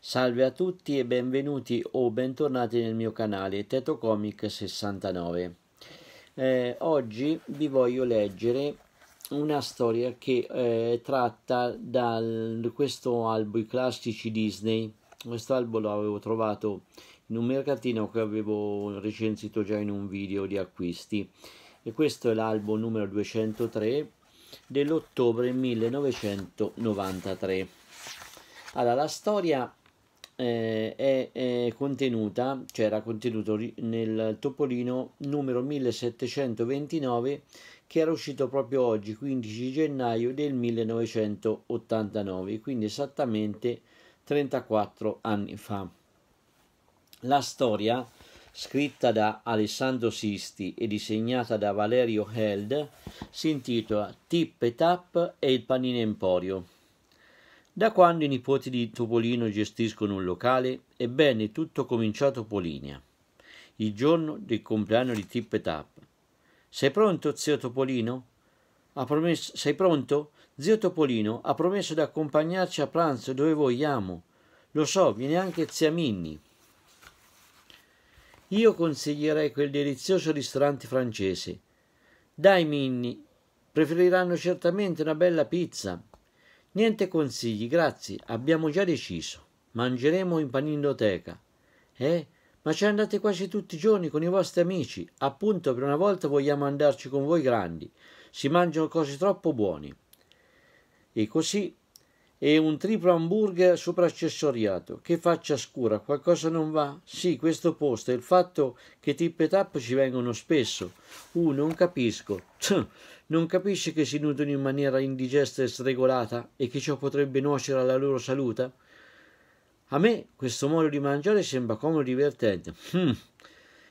Salve a tutti e benvenuti o bentornati nel mio canale Tetocomic 69. Eh, oggi vi voglio leggere una storia che eh, tratta da questo albo i classici Disney. Questo albo l'avevo trovato in un mercatino che avevo recensito già in un video di acquisti e questo è l'albo numero 203 dell'ottobre 1993. Allora, la storia eh, è, è, contenuta, cioè era contenuto nel Topolino numero 1729 che era uscito proprio oggi, 15 gennaio del 1989, quindi esattamente 34 anni fa. La storia, scritta da Alessandro Sisti e disegnata da Valerio Held, si intitola Tip e Tap e il Panino Emporio. Da quando i nipoti di Topolino gestiscono un locale, ebbene tutto cominciò a Topolinia, il giorno del compleanno di Tip e Tap. Sei pronto, zio Topolino? Ha promesso... Sei pronto? Zio Topolino ha promesso di accompagnarci a pranzo dove vogliamo. Lo so, viene anche zia Minni. Io consiglierei quel delizioso ristorante francese. Dai, Minni, preferiranno certamente una bella pizza Niente consigli, grazie, abbiamo già deciso. Mangeremo in panindoteca. Eh? Ma ci andate quasi tutti i giorni con i vostri amici. Appunto, per una volta vogliamo andarci con voi grandi. Si mangiano cose troppo buone. E così e un triplo hamburger sopra sopraaccessoriato. Che faccia scura, qualcosa non va? Sì, questo posto e il fatto che tip e tap ci vengono spesso. Uh, non capisco. Tch, non capisci che si nutrono in maniera indigesta e sregolata e che ciò potrebbe nuocere alla loro salute? A me questo modo di mangiare sembra comodo e divertente. Hmm.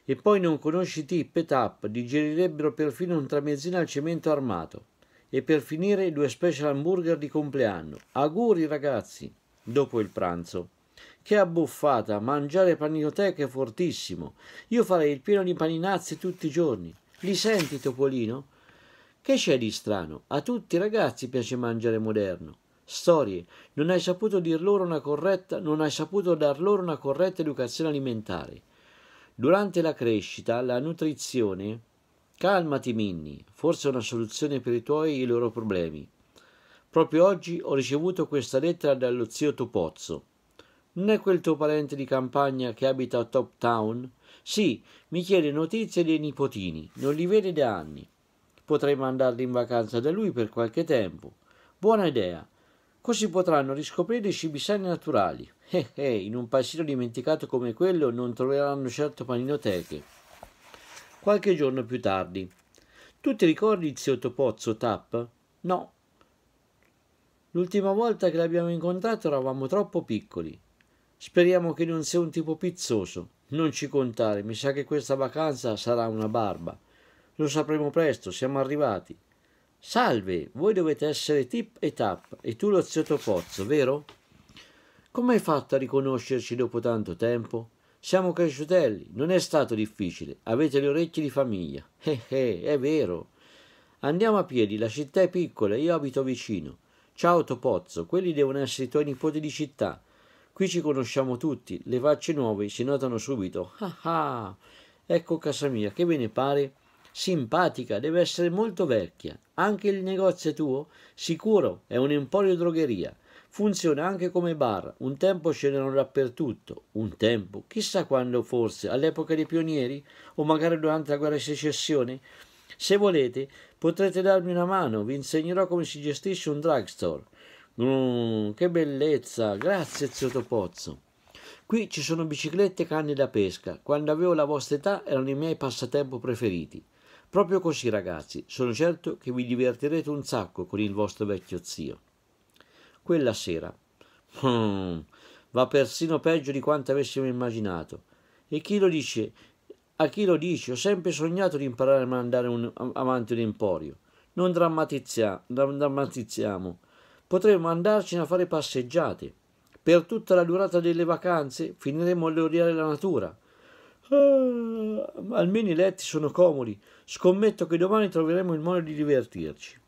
E poi non conosci tip e tap, digerirebbero perfino un tramezzino al cemento armato e per finire due special hamburger di compleanno. Auguri ragazzi! Dopo il pranzo. Che abbuffata! Mangiare paninoteca è fortissimo. Io farei il pieno di paninazzi tutti i giorni. Li senti, Topolino? Che c'è di strano? A tutti i ragazzi piace mangiare moderno. Storie. Non hai saputo dir loro una corretta, non hai saputo dar loro una corretta educazione alimentare. Durante la crescita, la nutrizione Calmati, Minnie, forse ho una soluzione per i tuoi e i loro problemi. Proprio oggi ho ricevuto questa lettera dallo zio Topozzo. Non è quel tuo parente di campagna che abita a Top Town? Sì, mi chiede notizie dei nipotini, non li vede da anni. Potrei mandarli in vacanza da lui per qualche tempo. Buona idea. Così potranno riscoprire i cibi sani naturali. Eh, eh, in un paesino dimenticato come quello non troveranno certo paninoteche qualche giorno più tardi. Tu ti ricordi zio Topozzo Tap? No. L'ultima volta che l'abbiamo incontrato eravamo troppo piccoli. Speriamo che non sia un tipo pizzoso. Non ci contare, mi sa che questa vacanza sarà una barba. Lo sapremo presto, siamo arrivati. Salve, voi dovete essere Tip e Tap e tu lo zio Topozzo, vero? Come hai fatto a riconoscerci dopo tanto tempo? Siamo cresciutelli, non è stato difficile, avete le orecchie di famiglia. Eh eh, è vero. Andiamo a piedi, la città è piccola, io abito vicino. Ciao Topozzo, quelli devono essere i tuoi nipoti di città. Qui ci conosciamo tutti, le facce nuove si notano subito. Ah ah, ecco casa mia, che ve ne pare? Simpatica, deve essere molto vecchia. Anche il negozio è tuo? Sicuro, è un emporio drogheria. Funziona anche come bar, un tempo c'erano dappertutto, un tempo, chissà quando forse, all'epoca dei pionieri o magari durante la guerra di secessione. Se volete potrete darmi una mano, vi insegnerò come si gestisce un drugstore. Mm, che bellezza, grazie zio Topozzo. Qui ci sono biciclette e canne da pesca. Quando avevo la vostra età erano i miei passatempo preferiti. Proprio così, ragazzi, sono certo che vi divertirete un sacco con il vostro vecchio zio quella sera. Hmm, va persino peggio di quanto avessimo immaginato. E chi lo dice? A chi lo dice? Ho sempre sognato di imparare a mandare un, avanti un emporio. Non drammatizziamo, drammatizziamo. Potremmo andarcene a fare passeggiate. Per tutta la durata delle vacanze finiremo a odiare la natura. Ah, almeno i letti sono comodi. Scommetto che domani troveremo il modo di divertirci.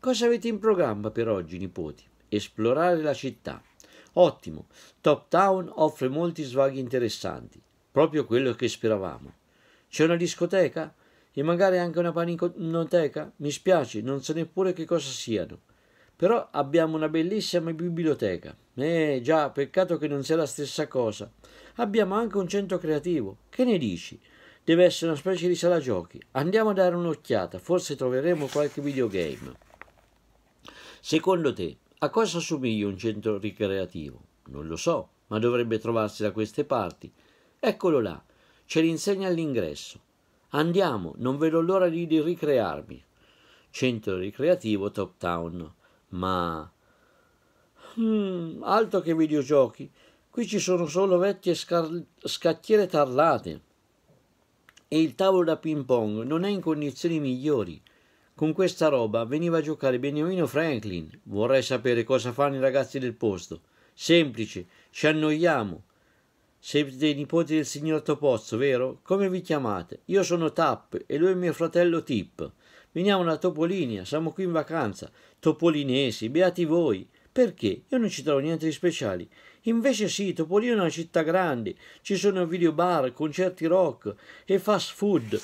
Cosa avete in programma per oggi, nipoti? Esplorare la città. Ottimo, Top Town offre molti svaghi interessanti, proprio quello che speravamo. C'è una discoteca? E magari anche una paninoteca? Mi spiace, non so neppure che cosa siano. Però abbiamo una bellissima biblioteca. Eh già, peccato che non sia la stessa cosa. Abbiamo anche un centro creativo. Che ne dici? Deve essere una specie di sala giochi. Andiamo a dare un'occhiata, forse troveremo qualche videogame. Secondo te, a cosa assomiglia un centro ricreativo? Non lo so, ma dovrebbe trovarsi da queste parti. Eccolo là, ce l'insegna all'ingresso. Andiamo, non vedo l'ora di, di ricrearmi. Centro ricreativo Top Town. Ma... Mm, altro che videogiochi. Qui ci sono solo vecchie scar- scacchiere tarlate. E il tavolo da ping pong non è in condizioni migliori. Con questa roba veniva a giocare Beniamino Franklin. Vorrei sapere cosa fanno i ragazzi del posto. Semplice, ci annoiamo. Siete dei nipoti del signor Topozzo, vero? Come vi chiamate? Io sono Tap e lui è mio fratello Tip. Veniamo da Topolinia, siamo qui in vacanza. Topolinesi, beati voi. Perché? Io non ci trovo niente di speciale. Invece sì, Topolino è una città grande, ci sono videobar, concerti rock e fast food.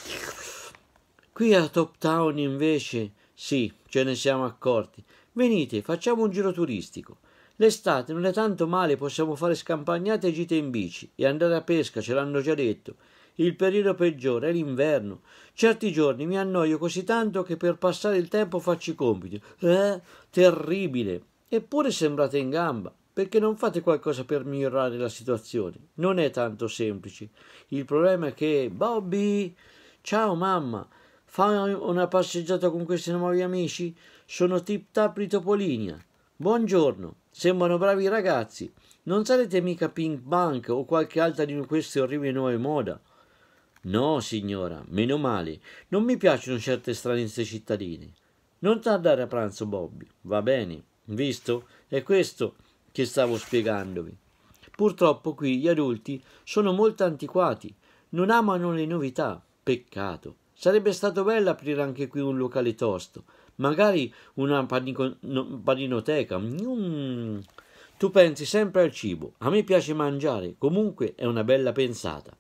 Qui a Top Town invece sì, ce ne siamo accorti. Venite, facciamo un giro turistico. L'estate non è tanto male, possiamo fare scampagnate e gite in bici e andare a pesca, ce l'hanno già detto. Il periodo peggiore è l'inverno. Certi giorni mi annoio così tanto che per passare il tempo faccio i compiti. Eh, terribile. Eppure sembrate in gamba. Perché non fate qualcosa per migliorare la situazione? Non è tanto semplice. Il problema è che Bobby. Ciao mamma. Fai una passeggiata con questi nuovi amici? Sono Tip Tap di Topolinia. Buongiorno, sembrano bravi ragazzi. Non sarete mica Pink Bank o qualche altra di queste orribili nuove moda? No, signora, meno male. Non mi piacciono certe stranezze cittadine. Non tardare a pranzo, Bobby. Va bene, visto? È questo che stavo spiegandovi. Purtroppo qui gli adulti sono molto antiquati, non amano le novità. Peccato. Sarebbe stato bello aprire anche qui un locale tosto, magari una paninoteca. Mm. Tu pensi sempre al cibo, a me piace mangiare, comunque è una bella pensata.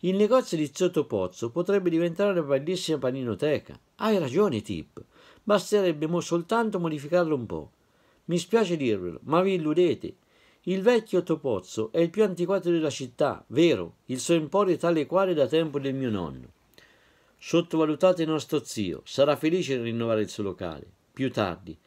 Il negozio di Zotto Pozzo potrebbe diventare una bellissima paninoteca. Hai ragione, Tip. Basterebbe mo soltanto modificarlo un po'. Mi spiace dirvelo, ma vi illudete. Il vecchio Topozzo è il più antiquato della città, vero, il suo emporio è tale quale da tempo del mio nonno. Sottovalutate nostro zio, sarà felice di rinnovare il suo locale. Più tardi.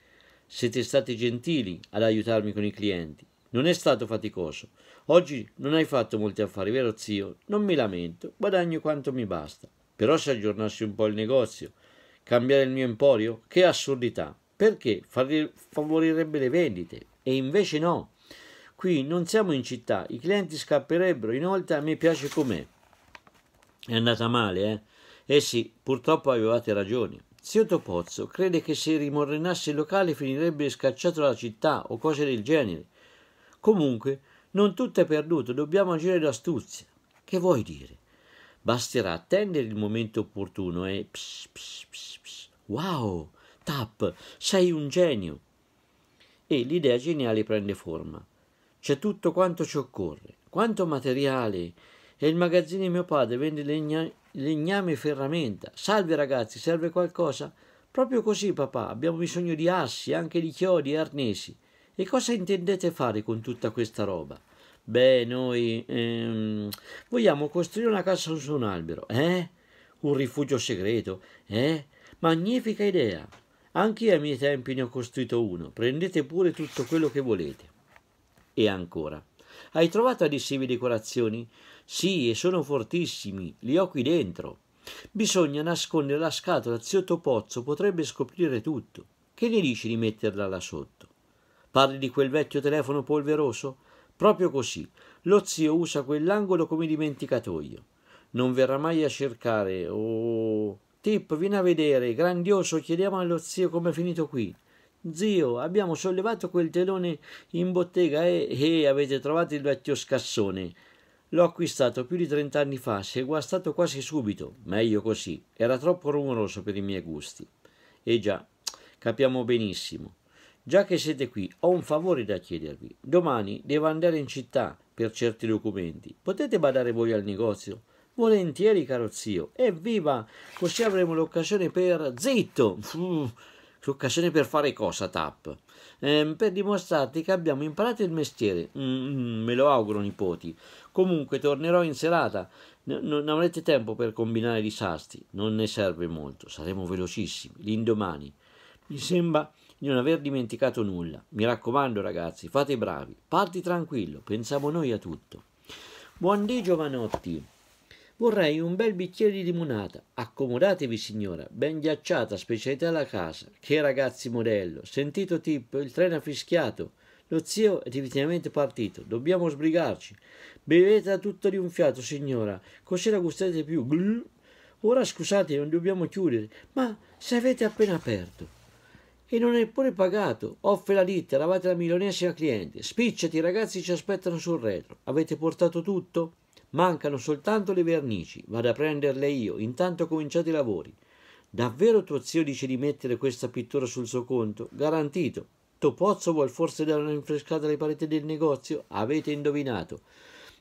Siete stati gentili ad aiutarmi con i clienti. Non è stato faticoso. Oggi non hai fatto molti affari, vero zio? Non mi lamento, guadagno quanto mi basta. Però se aggiornassi un po' il negozio, cambiare il mio emporio? Che assurdità! Perché favorirebbe le vendite? E invece no. Qui non siamo in città, i clienti scapperebbero, inoltre a me piace com'è. È andata male, eh? Eh sì, purtroppo avevate ragione. Zio Topozzo crede che se rimorrenasse il locale finirebbe scacciato dalla città o cose del genere. Comunque, non tutto è perduto, dobbiamo agire d'astuzia. Che vuoi dire? Basterà attendere il momento opportuno e... Eh? Pss, pss, pss, pss. Wow! Tap, sei un genio! E l'idea geniale prende forma. C'è tutto quanto ci occorre, quanto materiale. E il magazzino di mio padre vende legna legname e ferramenta. Salve ragazzi, serve qualcosa? Proprio così, papà, abbiamo bisogno di assi, anche di chiodi e arnesi. E cosa intendete fare con tutta questa roba? Beh, noi ehm, vogliamo costruire una casa su un albero, eh? Un rifugio segreto, eh? Magnifica idea! Anche io ai miei tempi ne ho costruito uno. Prendete pure tutto quello che volete. E ancora. Hai trovato adesivi di colazioni? Sì, e sono fortissimi, li ho qui dentro. Bisogna nascondere la scatola, zio Topozzo potrebbe scoprire tutto. Che ne dici di metterla là sotto? Parli di quel vecchio telefono polveroso? Proprio così. Lo zio usa quell'angolo come dimenticatoio. Non verrà mai a cercare. Oh. Tip, vieni a vedere, grandioso, chiediamo allo zio come è finito qui. Zio, abbiamo sollevato quel telone in bottega e, e avete trovato il vecchio scassone. L'ho acquistato più di trent'anni fa, si è guastato quasi subito, meglio così, era troppo rumoroso per i miei gusti. E eh già, capiamo benissimo. Già che siete qui, ho un favore da chiedervi. Domani devo andare in città per certi documenti. Potete badare voi al negozio? Volentieri, caro zio. Evviva! Così avremo l'occasione per... Zitto! Su Cassone per fare cosa, Tap? Ehm, per dimostrarti che abbiamo imparato il mestiere. Mm, me lo auguro, nipoti. Comunque tornerò in serata. N- non avrete tempo per combinare disastri. Non ne serve molto. Saremo velocissimi. L'indomani. Mi sembra di non aver dimenticato nulla. Mi raccomando, ragazzi, fate bravi. Parti tranquillo. Pensiamo noi a tutto. Buon dì, giovanotti. Vorrei un bel bicchiere di limonata. Accomodatevi, signora, ben ghiacciata, specialità alla casa. Che ragazzi modello. Sentito Tip, il treno ha fischiato. Lo zio è definitivamente partito. Dobbiamo sbrigarci. Bevetela tutto di un fiato, signora, così la gustate più. Glul. Ora scusate, non dobbiamo chiudere, ma se avete appena aperto e non è pure pagato. Offre la ditta, lavate la milonese al cliente. Spicciati, i ragazzi ci aspettano sul retro. Avete portato tutto? Mancano soltanto le vernici, vado a prenderle io, intanto cominciate i lavori. Davvero tuo zio dice di mettere questa pittura sul suo conto? Garantito. Topozzo vuol forse dare una rinfrescata alle pareti del negozio? Avete indovinato.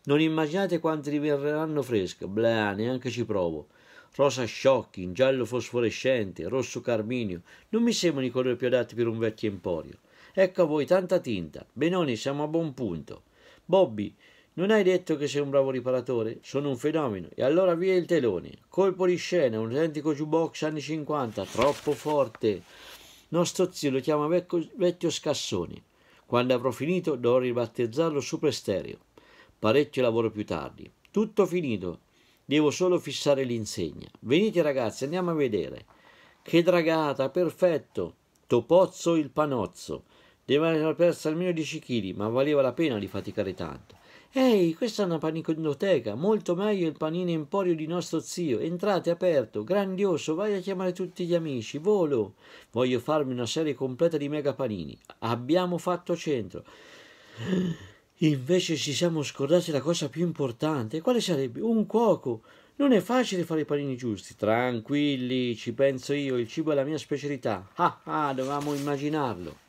Non immaginate quante diverranno fresche. Bla, neanche ci provo. Rosa sciocchi, giallo fosforescente, rosso carminio. Non mi sembrano i colori più adatti per un vecchio emporio. Ecco a voi tanta tinta. Benoni, siamo a buon punto. Bobby, non hai detto che sei un bravo riparatore? Sono un fenomeno. E allora via il telone. Colpo di scena, un autentico jukebox anni 50, troppo forte. Nostro zio lo chiama vecchio, vecchio scassone. Quando avrò finito dovrò ribattezzarlo super stereo. Parecchio lavoro più tardi. Tutto finito. Devo solo fissare l'insegna. Venite ragazzi, andiamo a vedere. Che dragata, perfetto. Topozzo il panozzo. Devo aver perso almeno 10 kg, ma valeva la pena di faticare tanto. Ehi, questa è una panicoteca, molto meglio il panino emporio di nostro zio. Entrate aperto, grandioso, vai a chiamare tutti gli amici, volo. Voglio farmi una serie completa di mega panini. Abbiamo fatto centro. Invece ci siamo scordati la cosa più importante. Quale sarebbe? Un cuoco. Non è facile fare i panini giusti. Tranquilli, ci penso io, il cibo è la mia specialità. Ah ah, dovevamo immaginarlo.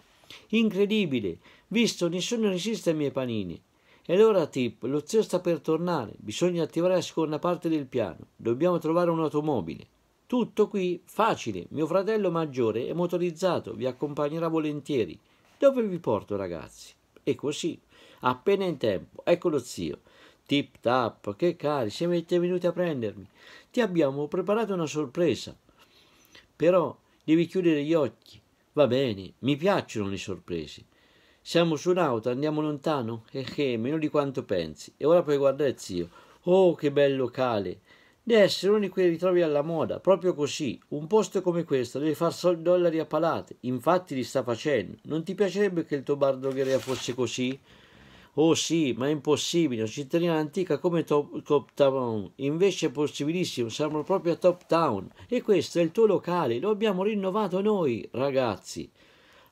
Incredibile, visto nessuno resiste ai miei panini. E allora Tip, lo zio sta per tornare, bisogna attivare la seconda parte del piano, dobbiamo trovare un'automobile. Tutto qui, facile, mio fratello maggiore è motorizzato, vi accompagnerà volentieri. Dove vi porto ragazzi? E così, appena in tempo, ecco lo zio. Tip tap, che cari, siete venuti a prendermi. Ti abbiamo preparato una sorpresa. Però devi chiudere gli occhi, Va bene, mi piacciono le sorprese. Siamo su un'auto, andiamo lontano? Eh eh, meno di quanto pensi. E ora puoi guardare zio. Oh, che bel locale! Deve essere uno di quei ritrovi alla moda, proprio così. Un posto come questo deve far soldi dollari a palate. Infatti li sta facendo. Non ti piacerebbe che il tuo bar drogheria fosse così? Oh sì, ma è impossibile, una cittadina antica come Top, Top Town, invece è possibilissimo, siamo proprio a Top Town e questo è il tuo locale, lo abbiamo rinnovato noi, ragazzi.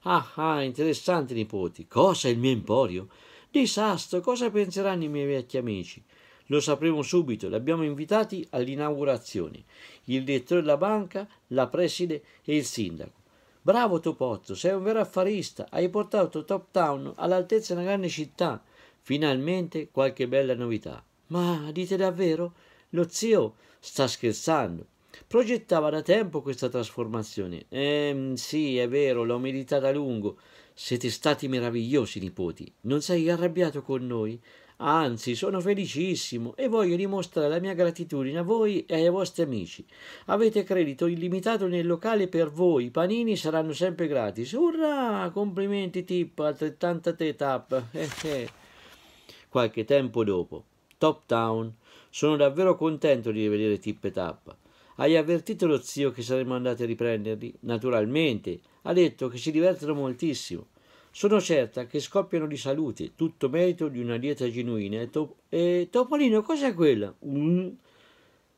Ah ah, interessante nipoti, cosa il mio emporio? Disastro, cosa penseranno i miei vecchi amici? Lo sapremo subito, li abbiamo invitati all'inaugurazione, il direttore della banca, la preside e il sindaco. Bravo Topotto, sei un vero affarista, hai portato Top Town all'altezza di una grande città finalmente qualche bella novità. Ma dite davvero? Lo zio sta scherzando. Progettava da tempo questa trasformazione. Ehm, sì, è vero, l'ho meditata a lungo. Siete stati meravigliosi, nipoti. Non sei arrabbiato con noi? Anzi, sono felicissimo e voglio dimostrare la mia gratitudine a voi e ai vostri amici. Avete credito illimitato nel locale per voi, i panini saranno sempre gratis. Urrà! Complimenti, Tip, altrettanta te, Tap. Eh, eh qualche tempo dopo. Top Town, sono davvero contento di rivedere Tip e Tap. Hai avvertito lo zio che saremmo andati a riprenderli? Naturalmente, ha detto che si divertono moltissimo. Sono certa che scoppiano di salute, tutto merito di una dieta genuina. E, to- e Topolino, cos'è quella? Mm.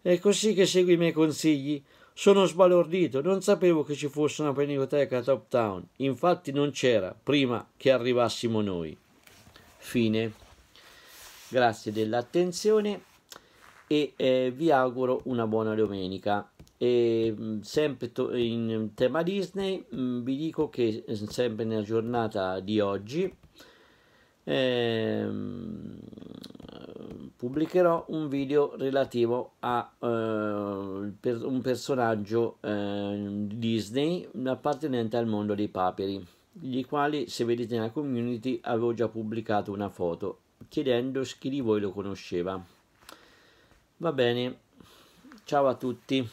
È così che segui i miei consigli? Sono sbalordito, non sapevo che ci fosse una penicoteca a Top Town. Infatti non c'era, prima che arrivassimo noi. Fine grazie dell'attenzione e eh, vi auguro una buona domenica. E, mm, sempre to- in tema Disney, mh, mm, vi dico che mm, sempre nella giornata di oggi ehm, pubblicherò un video relativo a eh, per un personaggio eh, Disney appartenente al mondo dei paperi, di quali se vedete nella community avevo già pubblicato una foto chiedendo chi di voi lo conosceva. Va bene, ciao a tutti.